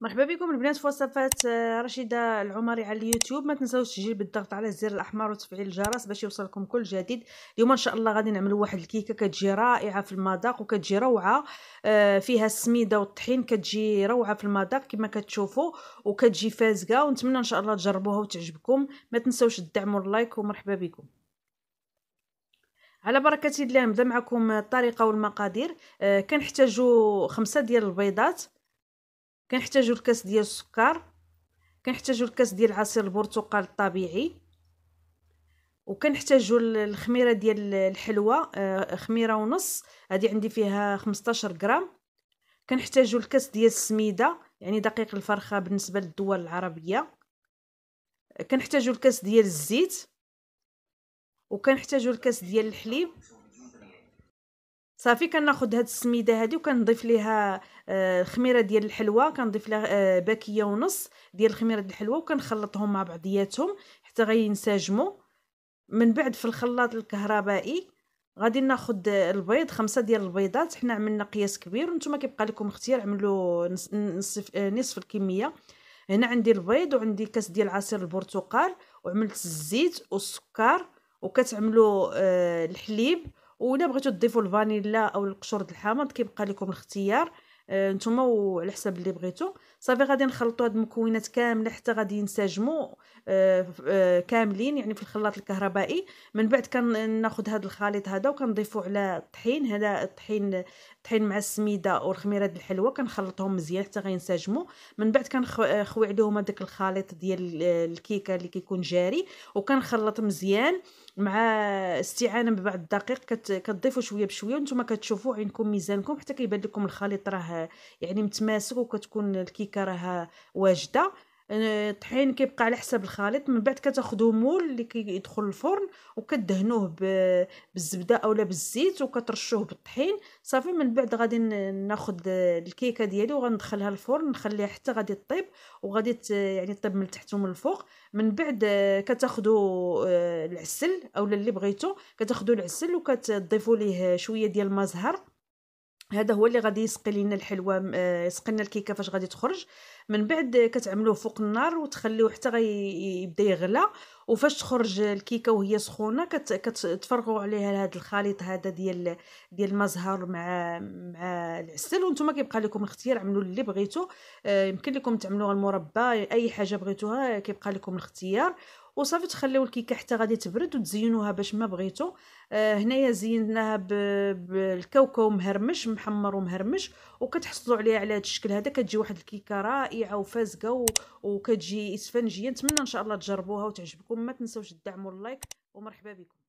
مرحبا بكم البنات في وصفات آه، رشيده العمري على اليوتيوب ما تنساوش التسجيل بالضغط على الزر الاحمر وتفعيل الجرس باش يوصلكم كل جديد اليوم ان شاء الله غادي نعملوا واحد الكيكه كتجي رائعه في المذاق وكتجي روعه آه، فيها السميده والطحين كتجي روعه في المذاق كما كتشوفوا وكتجي فازقه ونتمنى ان شاء الله تجربوها وتعجبكم ما تنساوش الدعم واللايك ومرحبا بكم على بركه الله نبدا معكم الطريقه والمقادير آه، كنحتاجو خمسة ديال البيضات كنحتاجو الكاس ديال السكر كنحتاجو الكاس ديال عصير البرتقال الطبيعي وكنحتاجو الخميره ديال الحلوه آه، خميره ونص هذه عندي فيها 15 غرام كنحتاجو الكاس ديال السميده يعني دقيق الفرخه بالنسبه للدول العربيه كنحتاجو الكاس ديال الزيت وكنحتاجو الكاس ديال الحليب صافي كناخذ هاد السميده هادي وكنضيف ليها آه، الخميره ديال الحلوى كنضيف لها آه، باكيه ونص ديال الخميره ديال الحلوه وكنخلطهم مع بعضياتهم حتى غينسجموا من بعد في الخلاط الكهربائي غادي ناخذ البيض خمسة ديال البيضات حنا عملنا قياس كبير وانتم كيبقى لكم اختيار عملوا نصف آه، نصف الكميه هنا عندي البيض وعندي كاس ديال عصير البرتقال وعملت الزيت والسكر وكتعملوا الحليب ولا بغيتو تضيفوا الفانيلا او القشور د الحامض كيبقى لكم الاختيار آه، نتوما وعلى حساب اللي بغيتو صافي غادي نخلطوا هاد المكونات كامله حتى غادي ينسجموا آه، آه، كاملين يعني في الخلاط الكهربائي من بعد كناخذ هاد الخليط هذا وكنضيفو على الطحين هذا الطحين الطحين مع السميده والخميره ديال الحلوه كنخلطهم مزيان حتى غينسجموا من بعد كنخوي عليهم هذاك الخليط ديال الكيكه اللي كيكون جاري وكنخلط مزيان مع استعانه ببعض الدقيق كتضيفوا شويه بشويه وانتم كتشوفوا عينكم ميزانكم حتى كيبان لكم الخليط راه يعني متماسك وكتكون الكيكه راها واجده الطحين كيبقى على حساب الخليط من بعد كتاخذوا مول اللي كيدخل الفرن وكدهنوه بالزبده اولا بالزيت وكترشوه بالطحين صافي من بعد غادي ناخذ الكيكه ديالي وغندخلها الفرن نخليها حتى غادي طيب وغادي يعني طيب من تحت ومن الفوق من بعد كتاخذوا آه، العسل اولا اللي بغيتو كتاخذوا العسل وكتضيفوا ليه شويه ديال المزهر هذا هو اللي غادي يسقي لنا الحلوه آه، يسقي لنا الكيكه فاش غادي تخرج من بعد كتعملوه فوق النار وتخليوه حتى يبدا يغلى وفاش تخرج الكيكه وهي سخونه كت كتفرغوا عليها هذا الخليط هذا ديال ديال المزهر مع مع العسل وانتم كيبقى لكم الاختيار عملوا اللي بغيتو آه، يمكن لكم تعملوها المربى اي حاجه بغيتوها كيبقى لكم الاختيار وصافي تخليو الكيكه حتى غادي تبرد وتزينوها باش ما بغيتو آه هنايا زيناها بالكاوكاو مهرمش محمر ومهرمش وكتحصلوا عليها على هذا الشكل هذا كتجي واحد الكيكه رائعه رائعه وفازقه و... وكتجي اسفنجيه نتمنى ان شاء الله تجربوها وتعجبكم ما تنسوش تدعموا اللايك ومرحبا بكم